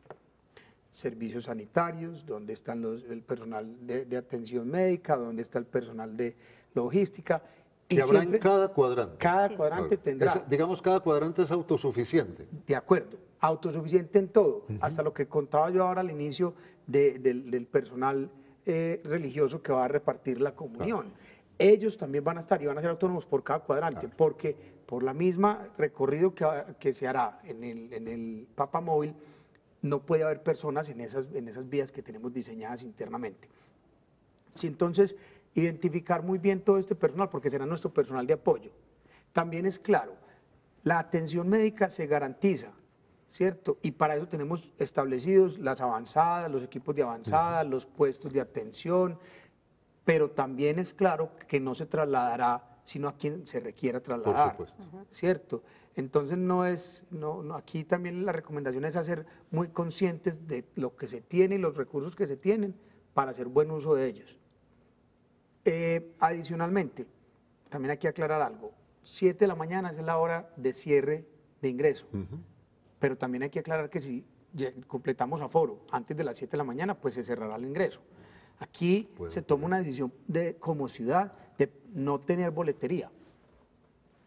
Servicios sanitarios, dónde están el personal de, atención médica, dónde está el personal de logística. Y habrá en cada cuadrante. Cada cuadrante tendrá. digamos, cada cuadrante es autosuficiente. De acuerdo, autosuficiente en todo. Hasta lo que contaba yo ahora al inicio del, personal eh, religioso que va a repartir la comunión ellos también van a estar y van a ser autónomos por cada cuadrante, porque por la misma recorrido que, que se hará en el, en Papa Móvil, no puede haber personas en esas, en esas vías que tenemos diseñadas internamente. Si entonces identificar muy bien todo este personal, porque será nuestro personal de apoyo. También es claro, la atención médica se garantiza, ¿cierto? Y para eso tenemos establecidos las avanzadas, los equipos de avanzada, los puestos de atención, pero también es claro que no se trasladará sino a quien se requiera trasladar, Por supuesto. ¿cierto? Entonces no es, no, aquí también la recomendación es hacer muy conscientes de lo que se tiene y los recursos que se tienen para hacer buen uso de ellos. Eh, adicionalmente, también hay que aclarar algo, 7 de la mañana es la hora de cierre de ingreso, pero también hay que aclarar que si completamos aforo antes de las 7 de la mañana, pues se cerrará el ingreso. Aquí se toma una decisión de, como ciudad de no tener boletería.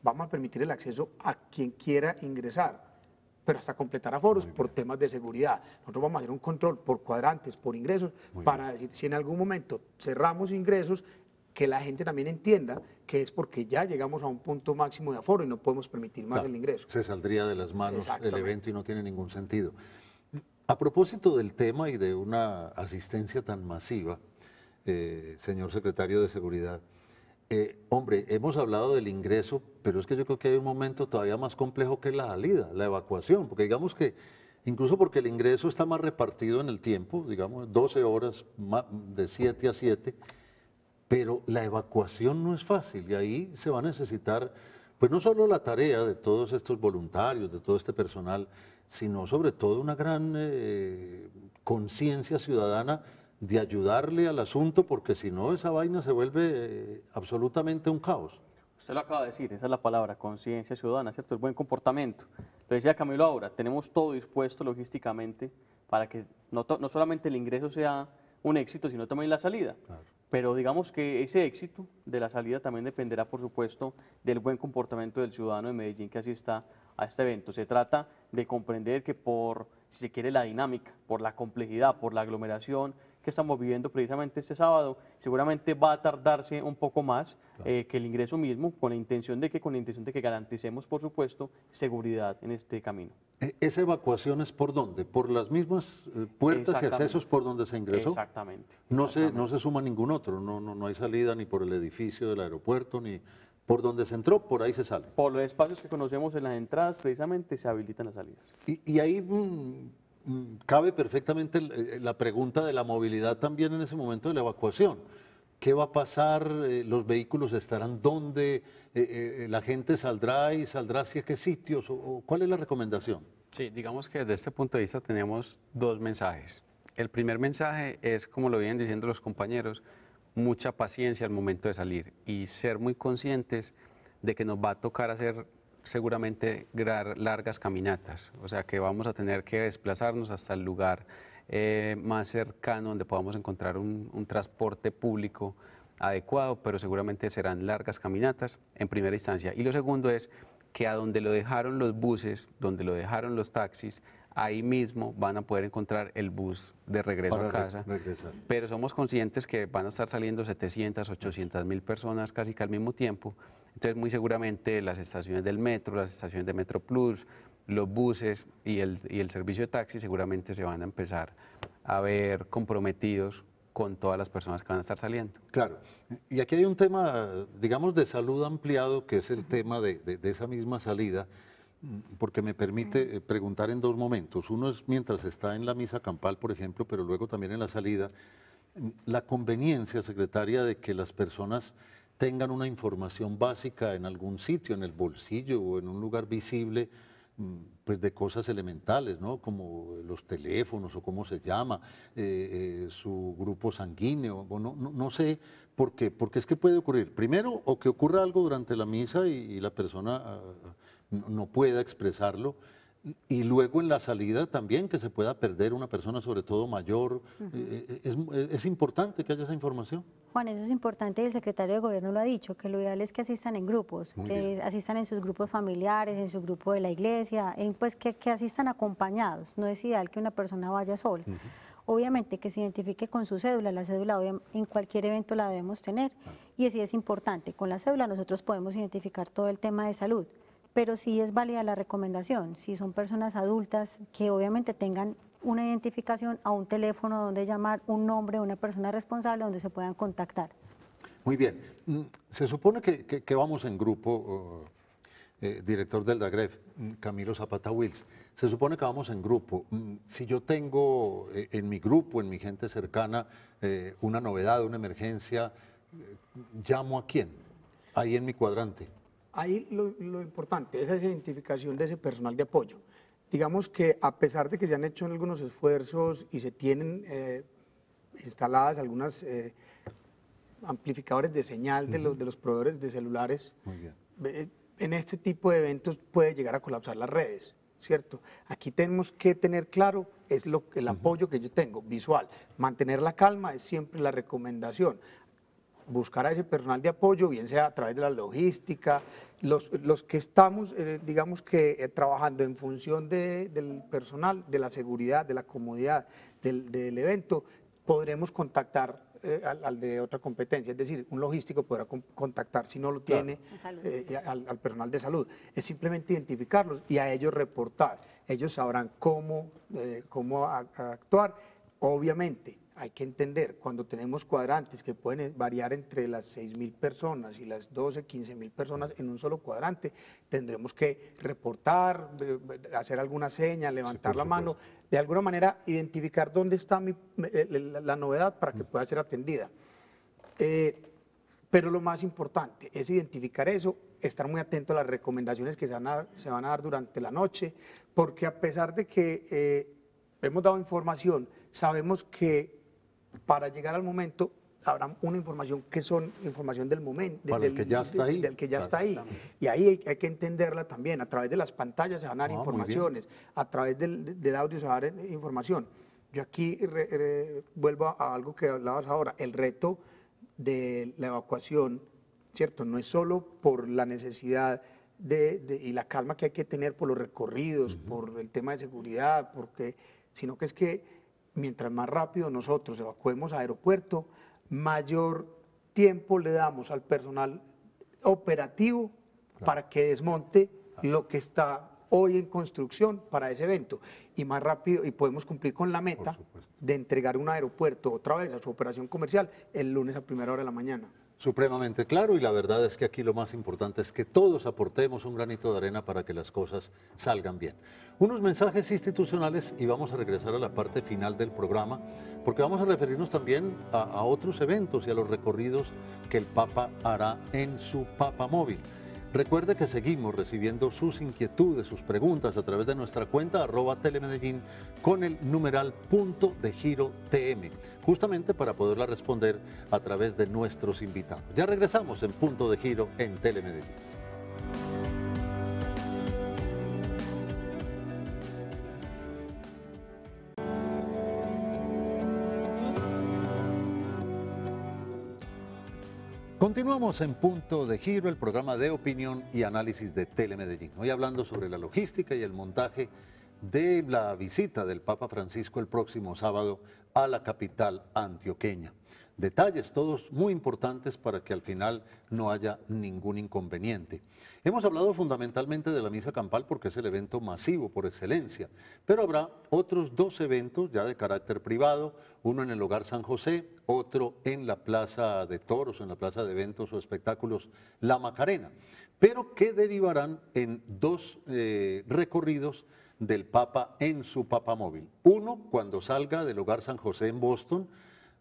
Vamos a permitir el acceso a quien quiera ingresar, pero hasta completar aforos por temas de seguridad. Nosotros vamos a hacer un control por cuadrantes, por ingresos, para decir si en algún momento cerramos ingresos, que la gente también entienda que es porque ya llegamos a un punto máximo de aforo y no podemos permitir más el ingreso. Se saldría de las manos el evento y no tiene ningún sentido. A propósito del tema y de una asistencia tan masiva, eh, señor secretario de Seguridad, eh, hombre, hemos hablado del ingreso, pero es que yo creo que hay un momento todavía más complejo que la salida, la evacuación, porque digamos que incluso porque el ingreso está más repartido en el tiempo, digamos 12 horas de 7 a 7, pero la evacuación no es fácil y ahí se va a necesitar, pues no solo la tarea de todos estos voluntarios, de todo este personal, sino sobre todo una gran eh, conciencia ciudadana de ayudarle al asunto, porque si no esa vaina se vuelve eh, absolutamente un caos. Usted lo acaba de decir, esa es la palabra, conciencia ciudadana, ¿cierto? El buen comportamiento. Lo decía Camilo ahora, tenemos todo dispuesto logísticamente para que no, no solamente el ingreso sea un éxito, sino también la salida. Pero digamos que ese éxito de la salida también dependerá, por supuesto, del buen comportamiento del ciudadano de Medellín que asista a este evento. Se trata de comprender que por, si se quiere, la dinámica, por la complejidad, por la aglomeración, que estamos viviendo precisamente este sábado, seguramente va a tardarse un poco más eh, que el ingreso mismo, con la intención de que, con la intención de que garanticemos, por supuesto, seguridad en este camino. E, ¿Esa evacuación es por dónde? ¿Por las mismas eh, puertas y accesos por donde se ingresó? Exactamente. No, Se, no se suma ningún otro, no, no, no hay salida ni por el edificio del aeropuerto, ni por donde se entró, por ahí se sale. Por los espacios que conocemos en las entradas, precisamente se habilitan las salidas. Y, ahí mm, Mm, cabe perfectamente eh, la pregunta de la movilidad también en ese momento de la evacuación. ¿Qué va a pasar? Eh, ¿Los vehículos estarán dónde? Eh, ¿La gente saldrá y saldrá hacia qué sitios? ¿Cuál es la recomendación? Sí, digamos que desde este punto de vista tenemos dos mensajes. El primer mensaje es, como lo vienen diciendo los compañeros, mucha paciencia al momento de salir y ser muy conscientes de que nos va a tocar hacer seguramente largas caminatas, o sea que vamos a tener que desplazarnos hasta el lugar eh, más cercano donde podamos encontrar un, transporte público adecuado, pero seguramente serán largas caminatas en primera instancia. Y lo segundo es que a donde lo dejaron los buses, donde lo dejaron los taxis, ahí mismo van a poder encontrar el bus de regreso a casa. Pero somos conscientes que van a estar saliendo 700, 800 mil personas casi que al mismo tiempo entonces, muy seguramente las estaciones del metro, las estaciones de Metro Plus, los buses y el, y el servicio de taxi seguramente se van a empezar a ver comprometidos con todas las personas que van a estar saliendo. Claro, y aquí hay un tema, digamos, de salud ampliado, que es el tema de, de esa misma salida, mm, porque me permite eh, preguntar en dos momentos. Uno es mientras está en la misa campal, por ejemplo, pero luego también en la salida, mm, la conveniencia, secretaria, de que las personas tengan una información básica en algún sitio, en el bolsillo o en un lugar visible, mm, pues de cosas elementales, ¿no? Como los teléfonos o cómo se llama, eh, eh, su grupo sanguíneo, no, sé por qué, porque es que puede ocurrir, primero, o que ocurra algo durante la misa y, la persona ah, ah, no pueda expresarlo, y luego en la salida también que se pueda perder una persona, sobre todo mayor. Eh, eh, eh, es, importante que haya esa información. Juan, eso es importante y el secretario de Gobierno lo ha dicho, que lo ideal es que asistan en grupos, que asistan en sus grupos familiares, en su grupo de la iglesia, pues que, asistan acompañados. No es ideal que una persona vaya sola. Obviamente que se identifique con su cédula, la cédula en cualquier evento la debemos tener y así es importante. Con la cédula nosotros podemos identificar todo el tema de salud pero sí es válida la recomendación. Si son personas adultas que obviamente tengan una identificación a un teléfono donde llamar, un nombre, una persona responsable donde se puedan contactar. Muy bien. Mm, se supone que, vamos en grupo, eh, director del DAGREF, mm, Camilo Zapata Wills. Se supone que vamos en grupo. Mm, si yo tengo eh, en mi grupo, en mi gente cercana, eh, una novedad, una emergencia, ¿llamo a quién? Ahí en mi cuadrante. Ahí lo, importante es esa identificación de ese personal de apoyo. Digamos que a pesar de que se han hecho algunos esfuerzos y se tienen eh, instaladas algunas eh, amplificadores de señal de, los, de los proveedores de celulares, en este tipo de eventos puede llegar a colapsar las redes. ¿cierto? Aquí tenemos que tener claro es lo, el apoyo que yo tengo, visual. Mantener la calma es siempre la recomendación buscar a ese personal de apoyo, bien sea a través de la logística, los, que estamos, eh, digamos que, eh, trabajando en función del personal, de la seguridad, de la comodidad del, evento, podremos contactar eh, al, de otra competencia, es decir, un logístico podrá contactar si no lo tiene al, personal de salud. Es simplemente identificarlos y a ellos reportar. Ellos sabrán cómo, cómo actuar. Obviamente, hay que entender, cuando tenemos cuadrantes que pueden variar entre las 6 mil personas y las 12, 15 mil personas en un solo cuadrante, tendremos que reportar, eh, eh, hacer alguna seña, levantar la mano, de alguna manera identificar dónde está eh, la, novedad para que mm. pueda ser atendida. pero lo más importante es identificar eso, estar muy atento a las recomendaciones que se van a, dar, durante la noche, porque a pesar de que hemos dado información, sabemos que para llegar al momento habrá una información que son información del momento, del, que ya está ahí. Del que ya está ahí. Y ahí hay, que entenderla también. A través de las pantallas se van a dar ah, informaciones, a través del, audio se va a dar eh, información. Yo aquí vuelvo a algo que hablabas ahora, el reto de la evacuación, ¿cierto? No es solo por la necesidad de, y la calma que hay que tener por los recorridos, por el tema de seguridad, porque, sino que es que mientras más rápido nosotros evacuemos a aeropuerto, mayor tiempo le damos al personal operativo para que desmonte lo que está hoy en construcción para ese evento y más rápido y podemos cumplir con la meta de entregar un aeropuerto otra vez a su operación comercial el lunes a primera hora de la mañana supremamente claro y la verdad es que aquí lo más importante es que todos aportemos un granito de arena para que las cosas salgan bien. Unos mensajes institucionales y vamos a regresar a la parte final del programa porque vamos a referirnos también a, otros eventos y a los recorridos que el Papa hará en su Papa Móvil. Recuerde que seguimos recibiendo sus inquietudes, sus preguntas a través de nuestra cuenta arroba telemedellín con el numeral punto de giro TM, justamente para poderla responder a través de nuestros invitados. Ya regresamos en punto de giro en Telemedellín. Continuamos en Punto de Giro, el programa de opinión y análisis de Telemedellín. Hoy hablando sobre la logística y el montaje de la visita del Papa Francisco el próximo sábado a la capital antioqueña detalles, todos muy importantes para que al final no haya ningún inconveniente. Hemos hablado fundamentalmente de la misa campal porque es el evento masivo por excelencia, pero habrá otros dos eventos ya de carácter privado, uno en el Hogar San José, otro en la Plaza de Toros, en la Plaza de Eventos o Espectáculos La Macarena, pero que derivarán en dos eh, recorridos del Papa en su Papa Móvil. Uno, cuando salga del Hogar San José en Boston,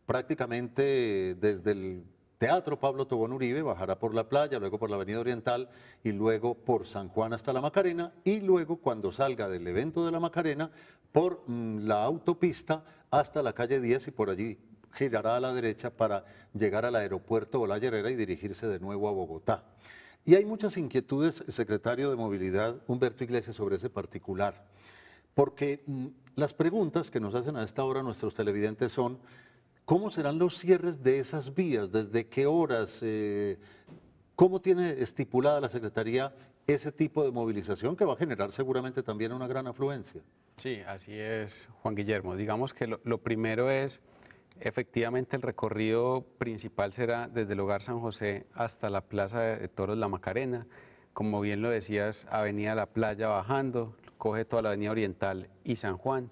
prácticamente desde el Teatro Pablo Tobón Uribe, bajará por la playa, luego por la Avenida Oriental y luego por San Juan hasta la Macarena y luego cuando salga del evento de la Macarena por mm, la autopista hasta la calle 10 y por allí girará a la derecha para llegar al aeropuerto o la y dirigirse de nuevo a Bogotá. Y hay muchas inquietudes, secretario de Movilidad Humberto Iglesias, sobre ese particular, porque mm, las preguntas que nos hacen a esta hora nuestros televidentes son ¿Cómo serán los cierres de esas vías? ¿Desde qué horas? Eh, ¿Cómo tiene estipulada la Secretaría ese tipo de movilización que va a generar seguramente también una gran afluencia? Sí, así es, Juan Guillermo. Digamos que lo, lo primero es, efectivamente, el recorrido principal será desde el Hogar San José hasta la Plaza de Toros La Macarena. Como bien lo decías, Avenida La Playa bajando, coge toda la Avenida Oriental y San Juan.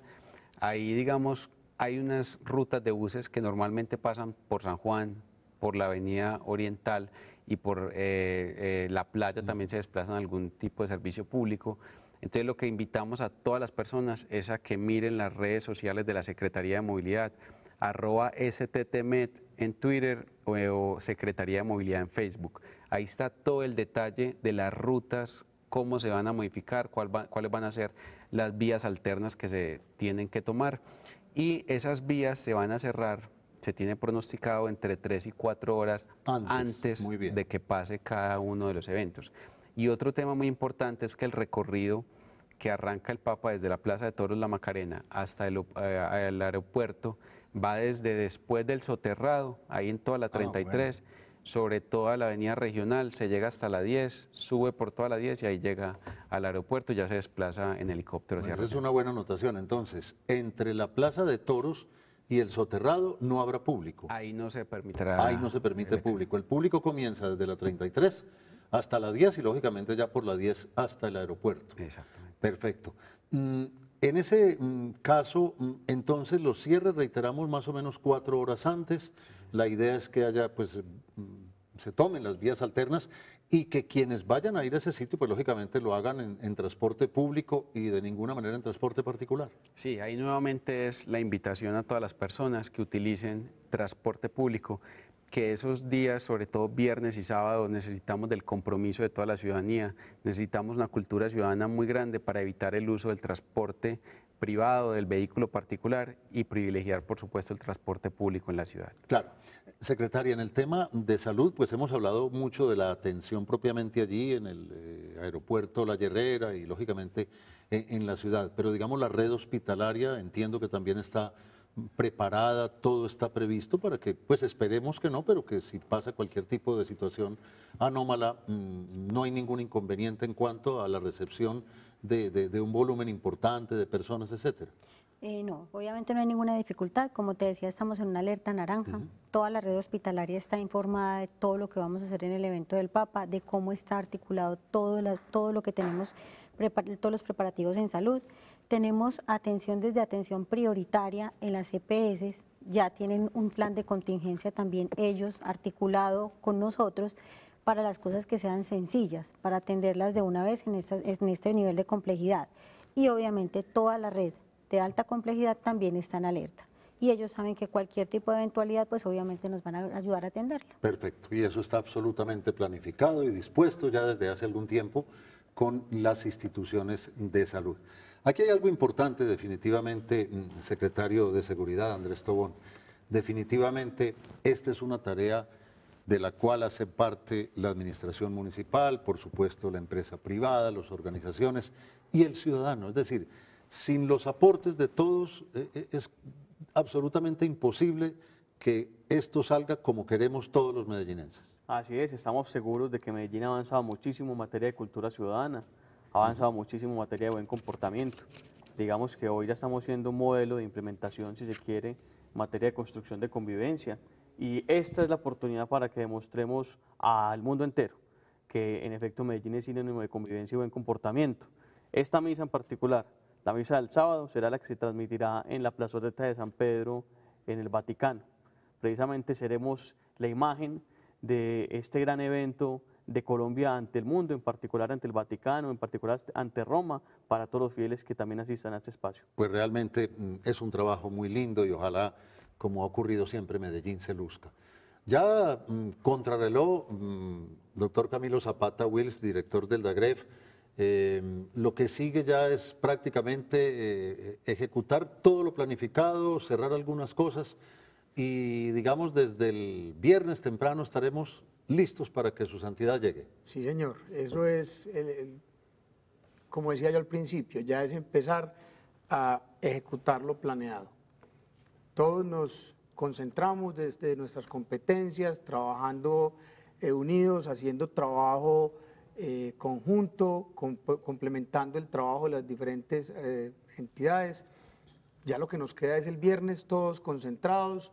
Ahí, digamos, hay unas rutas de buses que normalmente pasan por San Juan, por la Avenida Oriental y por eh, eh, la playa también se desplazan algún tipo de servicio público. Entonces lo que invitamos a todas las personas es a que miren las redes sociales de la Secretaría de Movilidad, arroba sttmet en Twitter o, Secretaría de Movilidad en Facebook. Ahí está todo el detalle de las rutas, cómo se van a modificar, cuáles van a ser las vías alternas que se tienen que tomar y esas vías se van a cerrar, se tiene pronosticado entre 3 y 4 horas antes, de que pase cada uno de los eventos. Y otro tema muy importante es que el recorrido que arranca el Papa desde la Plaza de Toros La Macarena hasta el, eh, aeropuerto va desde después del soterrado, ahí en toda la 33. Ah, sobre toda la avenida regional, se llega hasta la 10, sube por toda la 10 y ahí llega al aeropuerto y ya se desplaza en helicóptero. Esa es una buena anotación, entonces, entre la Plaza de Toros y el soterrado no habrá público. Ahí no se permitirá. Ahí no se permite público. El público comienza desde la 33 hasta la 10 y lógicamente ya por la 10 hasta el aeropuerto. Exactamente. Perfecto. Mm, en ese mm, caso, mm, entonces los cierres reiteramos más o menos cuatro horas antes. La idea es que haya, pues, mm, se tomen las vías alternas y que quienes vayan a ir a ese sitio, pues lógicamente lo hagan en, transporte público y de ninguna manera en transporte particular. Sí, ahí nuevamente es la invitación a todas las personas que utilicen transporte público, que esos días, sobre todo viernes y sábado, necesitamos del compromiso de toda la ciudadanía, necesitamos una cultura ciudadana muy grande para evitar el uso del transporte privado, del vehículo particular y privilegiar, por supuesto, el transporte público en la ciudad. Claro. Secretaria, en el tema de salud, pues hemos hablado mucho de la atención propiamente allí, en el eh, aeropuerto La Herrera y, lógicamente, en la ciudad, pero digamos la red hospitalaria, entiendo que también está preparada, todo está previsto para que, pues esperemos que no, pero que si pasa cualquier tipo de situación anómala, mm, no hay ningún inconveniente en cuanto a la recepción de, un volumen importante de personas, etcétera. Eh, no, obviamente no hay ninguna dificultad. Como te decía, estamos en una alerta naranja. Toda la red hospitalaria está informada de todo lo que vamos a hacer en el evento del Papa, de cómo está articulado todo, todo lo que tenemos, todos los preparativos en salud tenemos atención desde atención prioritaria en las EPS, ya tienen un plan de contingencia también ellos articulado con nosotros para las cosas que sean sencillas, para atenderlas de una vez en, este nivel de complejidad. Y obviamente toda la red de alta complejidad también está en alerta y ellos saben que cualquier tipo de eventualidad, pues obviamente nos van a ayudar a atenderlo. Perfecto, y eso está absolutamente planificado y dispuesto ya desde hace algún tiempo con las instituciones de salud. Aquí hay algo importante, definitivamente, mm, secretario de Seguridad, Andrés Tobón. Definitivamente, esta es una tarea de la cual hace parte la administración municipal, por supuesto la empresa privada, las organizaciones y el ciudadano. Es decir, sin los aportes de todos eh, eh, es absolutamente imposible que esto salga como queremos todos los medellinenses. Así es, estamos seguros de que Medellín ha avanzado muchísimo en materia de cultura ciudadana ha avanzado muchísimo en materia de buen comportamiento. Digamos que hoy ya estamos siendo un modelo de implementación, si se quiere, en materia de construcción de convivencia. Y esta es la oportunidad para que demostremos al mundo entero que en efecto Medellín es sinónimo de convivencia y buen comportamiento. Esta misa en particular, la misa del sábado, será la que se transmitirá en la plazoleta de San Pedro, en el Vaticano. Precisamente seremos la imagen de este gran evento de Colombia ante el mundo, en particular ante el Vaticano, en particular ante Roma, para todos los fieles que también asistan a este espacio. Pues realmente mm, es un trabajo muy lindo y ojalá, como ha ocurrido siempre, Medellín se luzca. Ya mm, contrarreloj, mm, doctor Camilo Zapata Wills, director del DAGREF, em, lo que sigue ya es prácticamente eh, ejecutar todo lo planificado, cerrar algunas cosas y digamos desde el viernes temprano estaremos listos para que su santidad llegue. Sí, señor, eso es, como decía yo al principio, ya es empezar a ejecutar lo planeado. Todos nos concentramos desde nuestras competencias, trabajando eh, unidos, haciendo trabajo eh, conjunto, complementando el trabajo de las diferentes eh, entidades. Ya lo que nos queda es el viernes todos concentrados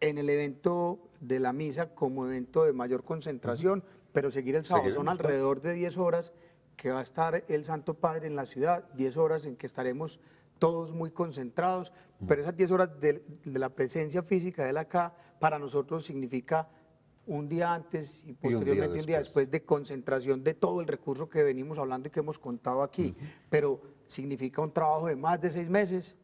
en el evento de la misa como evento de mayor concentración, pero seguir el sábado. Son alrededor de 10 horas que va a estar el Santo Padre en la ciudad, 10 horas en que estaremos todos muy concentrados, pero esas 10 horas de, la presencia física de él acá para nosotros significa un día antes y posteriormente un, día después de concentración de todo el recurso que venimos hablando y que hemos contado aquí, pero significa un trabajo de más de seis meses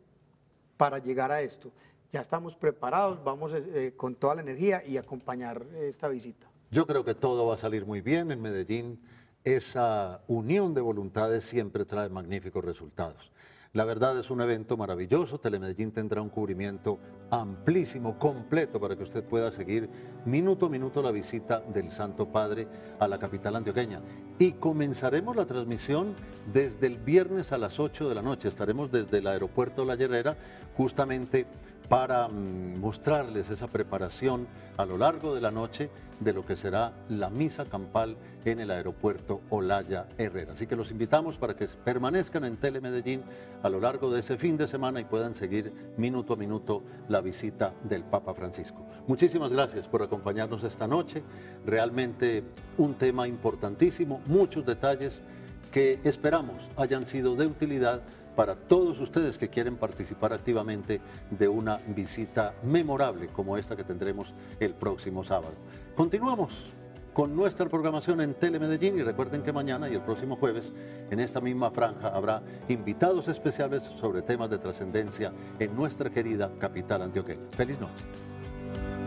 para llegar a esto ya estamos preparados, vamos eh, eh, con toda la energía y acompañar eh, esta visita. Yo creo que todo va a salir muy bien en Medellín. Esa unión de voluntades siempre trae magníficos resultados. La verdad es un evento maravilloso. Telemedellín tendrá un cubrimiento amplísimo, completo, para que usted pueda seguir minuto a minuto la visita del Santo Padre a la capital antioqueña. Y comenzaremos la transmisión desde el viernes a las 8 de la noche. Estaremos desde el aeropuerto La Herrera, justamente para mm, mostrarles esa preparación a lo largo de la noche de lo que será la misa campal en el aeropuerto Olaya Herrera. Así que los invitamos para que permanezcan en Telemedellín a lo largo de ese fin de semana y puedan seguir minuto a minuto la visita del Papa Francisco. Muchísimas gracias por acompañarnos esta noche. Realmente un tema importantísimo, muchos detalles que esperamos hayan sido de utilidad para todos ustedes que quieren participar activamente de una visita memorable como esta que tendremos el próximo sábado. Continuamos con nuestra programación en Telemedellín y recuerden que mañana y el próximo jueves en esta misma franja habrá invitados especiales sobre temas de trascendencia en nuestra querida capital antioqueña. Feliz noche.